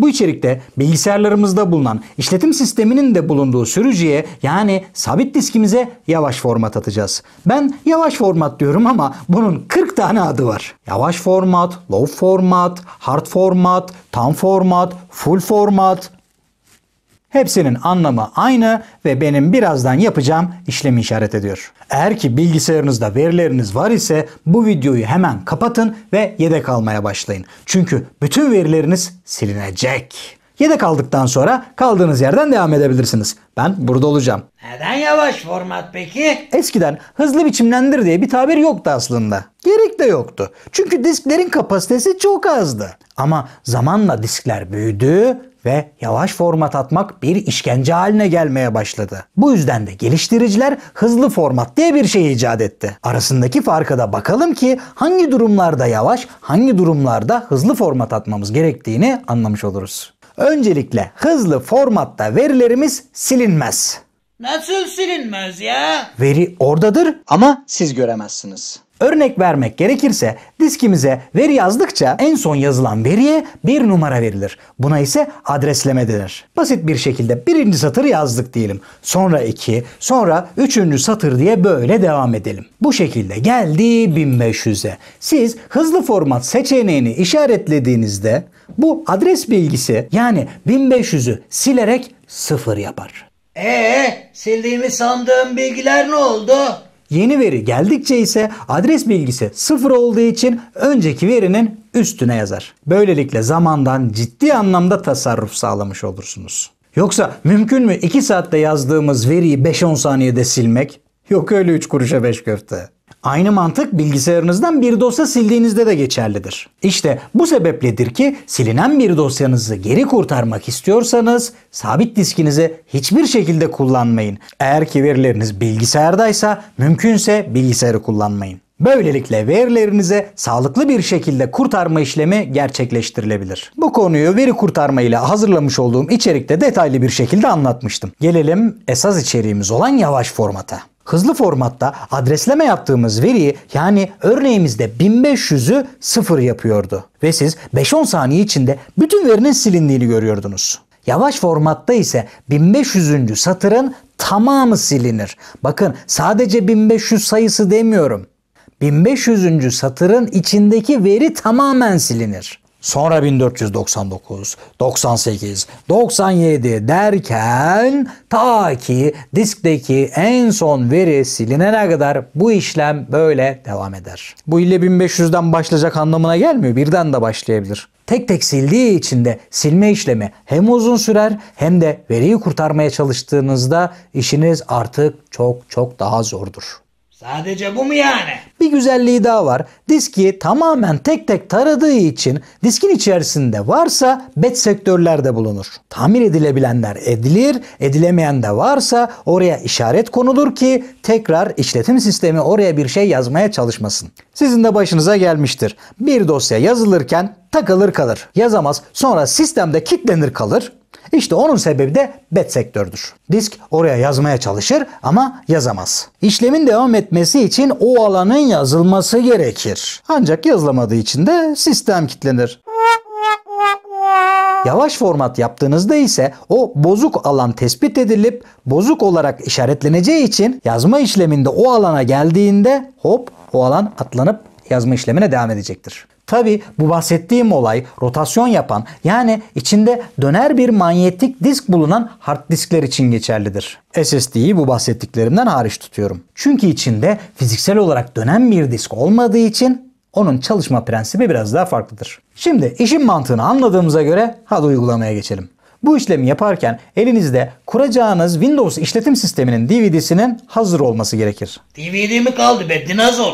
Bu içerikte bilgisayarlarımızda bulunan işletim sisteminin de bulunduğu sürücüye yani sabit diskimize yavaş format atacağız. Ben yavaş format diyorum ama bunun 40 tane adı var. Yavaş format, low format, hard format, tam format, full format, Hepsinin anlamı aynı ve benim birazdan yapacağım işlemi işaret ediyor. Eğer ki bilgisayarınızda verileriniz var ise bu videoyu hemen kapatın ve yedek almaya başlayın. Çünkü bütün verileriniz silinecek. Yedek aldıktan sonra kaldığınız yerden devam edebilirsiniz. Ben burada olacağım. Neden yavaş format peki? Eskiden hızlı biçimlendir diye bir tabir yoktu aslında. Gerek de yoktu. Çünkü disklerin kapasitesi çok azdı. Ama zamanla diskler büyüdü ve yavaş format atmak bir işkence haline gelmeye başladı. Bu yüzden de geliştiriciler hızlı format diye bir şey icat etti. Arasındaki farka da bakalım ki hangi durumlarda yavaş, hangi durumlarda hızlı format atmamız gerektiğini anlamış oluruz. Öncelikle hızlı formatta verilerimiz silinmez. Nasıl silinmez ya? Veri oradadır ama siz göremezsiniz. Örnek vermek gerekirse diskimize veri yazdıkça en son yazılan veriye bir numara verilir. Buna ise adresleme denir. Basit bir şekilde birinci satırı yazdık diyelim. Sonra iki, sonra üçüncü satır diye böyle devam edelim. Bu şekilde geldi 1500'e. Siz hızlı format seçeneğini işaretlediğinizde bu adres bilgisi yani 1500'ü silerek sıfır yapar. Ee, sildiğimi sandığım bilgiler ne oldu? Yeni veri geldikçe ise adres bilgisi sıfır olduğu için önceki verinin üstüne yazar. Böylelikle zamandan ciddi anlamda tasarruf sağlamış olursunuz. Yoksa mümkün mü 2 saatte yazdığımız veriyi 5-10 saniyede silmek? Yok öyle 3 kuruşa 5 köfte. Aynı mantık bilgisayarınızdan bir dosya sildiğinizde de geçerlidir. İşte bu sebepledir ki silinen bir dosyanızı geri kurtarmak istiyorsanız sabit diskinizi hiçbir şekilde kullanmayın. Eğer ki verileriniz bilgisayardaysa mümkünse bilgisayarı kullanmayın. Böylelikle verilerinize sağlıklı bir şekilde kurtarma işlemi gerçekleştirilebilir. Bu konuyu veri kurtarma ile hazırlamış olduğum içerikte detaylı bir şekilde anlatmıştım. Gelelim esas içeriğimiz olan yavaş formata hızlı formatta adresleme yaptığımız veriyi yani örneğimizde 1500'ü 0 yapıyordu. Ve siz 5-10 saniye içinde bütün verinin silindiğini görüyordunuz. Yavaş formatta ise 1500. satırın tamamı silinir. Bakın sadece 1500 sayısı demiyorum. 1500. satırın içindeki veri tamamen silinir. Sonra 1499, 98, 97 derken ta ki diskteki en son veri silinene kadar bu işlem böyle devam eder. Bu ile 1500'den başlayacak anlamına gelmiyor. Birden de başlayabilir. Tek tek sildiği için de silme işlemi hem uzun sürer hem de veriyi kurtarmaya çalıştığınızda işiniz artık çok çok daha zordur. Sadece bu mu yani? Bir güzelliği daha var. Diski tamamen tek tek taradığı için diskin içerisinde varsa bet sektörler de bulunur. Tamir edilebilenler edilir, edilemeyen de varsa oraya işaret konulur ki tekrar işletim sistemi oraya bir şey yazmaya çalışmasın. Sizin de başınıza gelmiştir. Bir dosya yazılırken takılır kalır. Yazamaz sonra sistemde kitlenir kalır. İşte onun sebebi de bet sektördür. Disk oraya yazmaya çalışır ama yazamaz. İşlemin devam etmesi için o alanın yazılması gerekir. Ancak yazılamadığı için de sistem kilitlenir. Yavaş format yaptığınızda ise o bozuk alan tespit edilip bozuk olarak işaretleneceği için yazma işleminde o alana geldiğinde hop o alan atlanıp yazma işlemine devam edecektir. Tabi bu bahsettiğim olay rotasyon yapan yani içinde döner bir manyetik disk bulunan hard diskler için geçerlidir. SSD'yi bu bahsettiklerimden hariç tutuyorum. Çünkü içinde fiziksel olarak dönen bir disk olmadığı için onun çalışma prensibi biraz daha farklıdır. Şimdi işin mantığını anladığımıza göre hadi uygulamaya geçelim. Bu işlemi yaparken elinizde kuracağınız Windows işletim sisteminin DVD'sinin hazır olması gerekir. DVD mi kaldı be dinozor?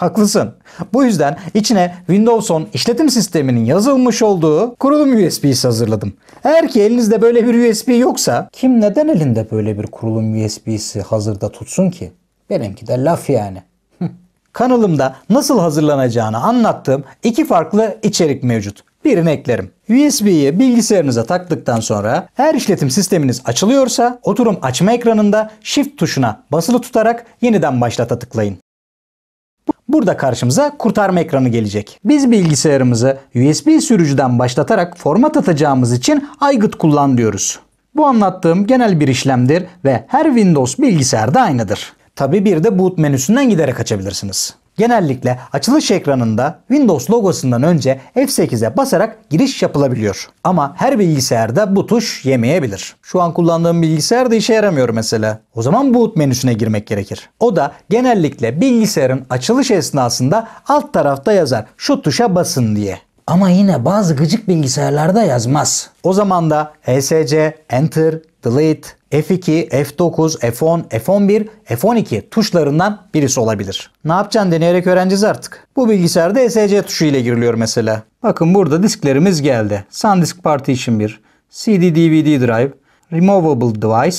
Haklısın. Bu yüzden içine Windows 10 işletim sisteminin yazılmış olduğu kurulum USB'si hazırladım. Eğer ki elinizde böyle bir USB yoksa kim neden elinde böyle bir kurulum USB'si hazırda tutsun ki? Benimki de laf yani. Kanalımda nasıl hazırlanacağını anlattığım iki farklı içerik mevcut. Birini eklerim. USB'yi bilgisayarınıza taktıktan sonra her işletim sisteminiz açılıyorsa oturum açma ekranında Shift tuşuna basılı tutarak yeniden başlata tıklayın. Burada karşımıza kurtarma ekranı gelecek. Biz bilgisayarımızı USB sürücüden başlatarak format atacağımız için aygıt kullan diyoruz. Bu anlattığım genel bir işlemdir ve her Windows bilgisayarda aynıdır. Tabi bir de boot menüsünden giderek açabilirsiniz. Genellikle açılış ekranında Windows logosundan önce F8'e basarak giriş yapılabiliyor. Ama her bilgisayarda bu tuş yemeyebilir. Şu an kullandığım bilgisayar da işe yaramıyor mesela. O zaman boot menüsüne girmek gerekir. O da genellikle bilgisayarın açılış esnasında alt tarafta yazar şu tuşa basın diye. Ama yine bazı gıcık bilgisayarlarda yazmaz. O zaman da ESC, Enter, delete, F2, F9, F10, F11, F12 tuşlarından birisi olabilir. Ne yapacaksın deneyerek öğreneceğiz artık. Bu bilgisayarda ESC tuşu ile giriliyor mesela. Bakın burada disklerimiz geldi. SanDisk Partition 1, CD DVD Drive, Removable Device,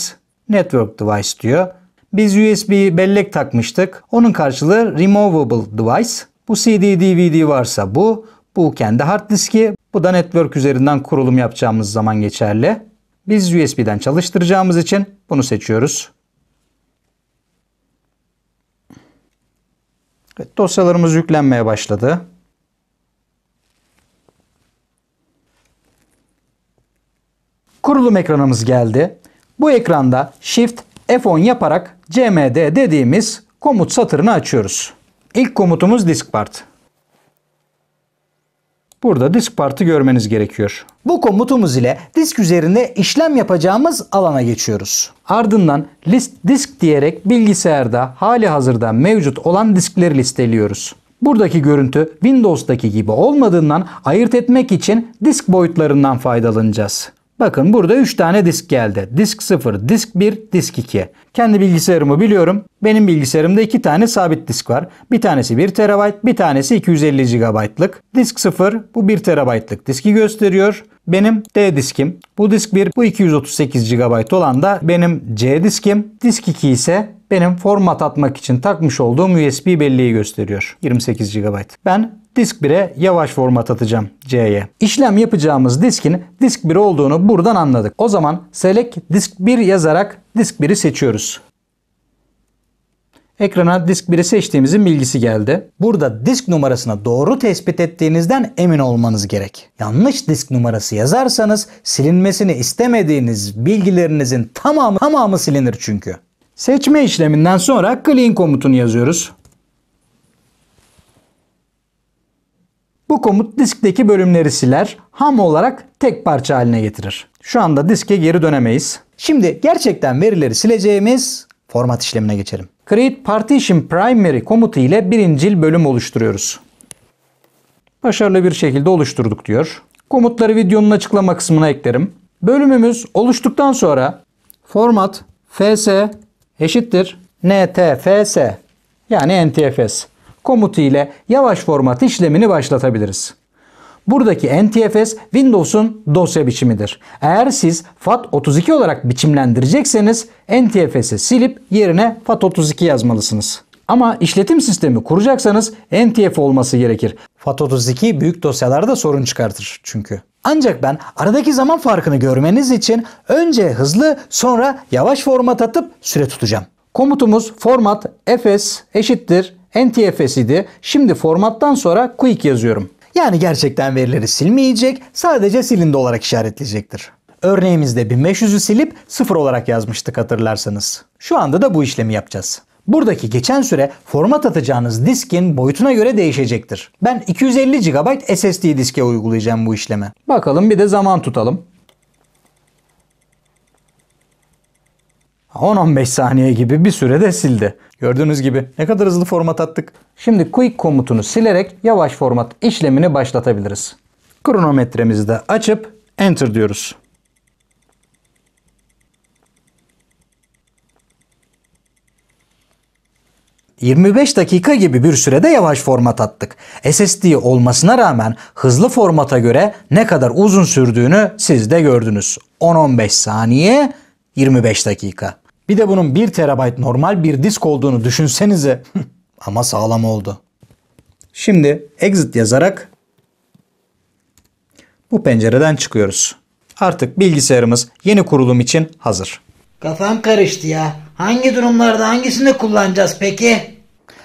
Network Device diyor. Biz USB bellek takmıştık. Onun karşılığı Removable Device. Bu CD DVD varsa bu. Bu kendi hard diski. Bu da network üzerinden kurulum yapacağımız zaman geçerli. Biz USB'den çalıştıracağımız için bunu seçiyoruz. Evet, dosyalarımız yüklenmeye başladı. Kurulum ekranımız geldi. Bu ekranda Shift F10 yaparak CMD dediğimiz komut satırını açıyoruz. İlk komutumuz Diskpart. part. Burada disk partı görmeniz gerekiyor. Bu komutumuz ile disk üzerinde işlem yapacağımız alana geçiyoruz. Ardından list disk diyerek bilgisayarda hali hazırda mevcut olan diskleri listeliyoruz. Buradaki görüntü Windows'daki gibi olmadığından ayırt etmek için disk boyutlarından faydalanacağız. Bakın burada 3 tane disk geldi. Disk 0, disk 1, disk 2. Kendi bilgisayarımı biliyorum. Benim bilgisayarımda 2 tane sabit disk var. Bir tanesi 1 TB, bir tanesi 250 GB'lık. Disk 0 bu 1 TB'lık diski gösteriyor. Benim D diskim. Bu disk 1 bu 238 GB olan da benim C diskim. Disk 2 ise benim format atmak için takmış olduğum USB belleği gösteriyor. 28 GB. Ben disk 1'e yavaş format atacağım C'ye. İşlem yapacağımız diskin disk 1 olduğunu buradan anladık. O zaman select disk 1 yazarak disk 1'i seçiyoruz. Ekrana disk 1'i seçtiğimizin bilgisi geldi. Burada disk numarasını doğru tespit ettiğinizden emin olmanız gerek. Yanlış disk numarası yazarsanız silinmesini istemediğiniz bilgilerinizin tamamı tamamı silinir çünkü. Seçme işleminden sonra clean komutunu yazıyoruz. Bu komut diskteki bölümleri siler, ham olarak tek parça haline getirir. Şu anda diske geri dönemeyiz. Şimdi gerçekten verileri sileceğimiz format işlemine geçelim. Create Partition Primary komutu ile birincil bölüm oluşturuyoruz. Başarılı bir şekilde oluşturduk diyor. Komutları videonun açıklama kısmına eklerim. Bölümümüz oluştuktan sonra format fs eşittir ntfs yani ntfs komutu ile yavaş format işlemini başlatabiliriz. Buradaki NTFS Windows'un dosya biçimidir. Eğer siz FAT32 olarak biçimlendirecekseniz NTFS'i silip yerine FAT32 yazmalısınız. Ama işletim sistemi kuracaksanız NTF olması gerekir. FAT32 büyük dosyalarda sorun çıkartır çünkü. Ancak ben aradaki zaman farkını görmeniz için önce hızlı sonra yavaş format atıp süre tutacağım. Komutumuz format fs eşittir NTFS idi. Şimdi formattan sonra quick yazıyorum. Yani gerçekten verileri silmeyecek, sadece silindi olarak işaretleyecektir. Örneğimizde 1500'ü silip 0 olarak yazmıştık hatırlarsanız. Şu anda da bu işlemi yapacağız. Buradaki geçen süre format atacağınız diskin boyutuna göre değişecektir. Ben 250 GB SSD diske uygulayacağım bu işlemi. Bakalım bir de zaman tutalım. 10-15 saniye gibi bir sürede sildi. Gördüğünüz gibi ne kadar hızlı format attık. Şimdi quick komutunu silerek yavaş format işlemini başlatabiliriz. Kronometremizi de açıp enter diyoruz. ...25 dakika gibi bir sürede yavaş format attık. SSD olmasına rağmen hızlı formata göre ne kadar uzun sürdüğünü siz de gördünüz. 10-15 saniye 25 dakika. Bir de bunun 1 terabayt normal bir disk olduğunu düşünsenize. Ama sağlam oldu. Şimdi exit yazarak bu pencereden çıkıyoruz. Artık bilgisayarımız yeni kurulum için hazır. Kafam karıştı ya. Hangi durumlarda hangisini kullanacağız peki?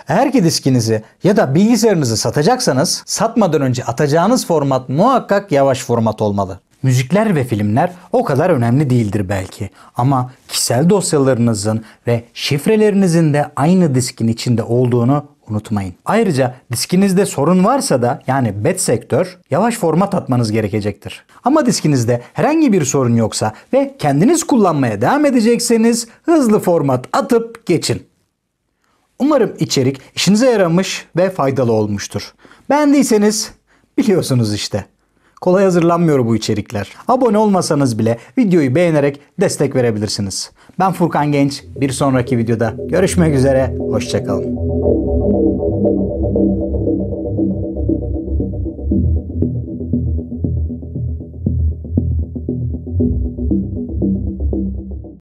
Eğer ki diskinizi ya da bilgisayarınızı satacaksanız satmadan önce atacağınız format muhakkak yavaş format olmalı. Müzikler ve filmler o kadar önemli değildir belki ama kişisel dosyalarınızın ve şifrelerinizin de aynı diskin içinde olduğunu unutmayın. Ayrıca diskinizde sorun varsa da yani bad sektör yavaş format atmanız gerekecektir. Ama diskinizde herhangi bir sorun yoksa ve kendiniz kullanmaya devam edecekseniz hızlı format atıp geçin. Umarım içerik işinize yaramış ve faydalı olmuştur. Beğendiyseniz biliyorsunuz işte. Kolay hazırlanmıyor bu içerikler. Abone olmasanız bile videoyu beğenerek destek verebilirsiniz. Ben Furkan Genç. Bir sonraki videoda görüşmek üzere. Hoşçakalın.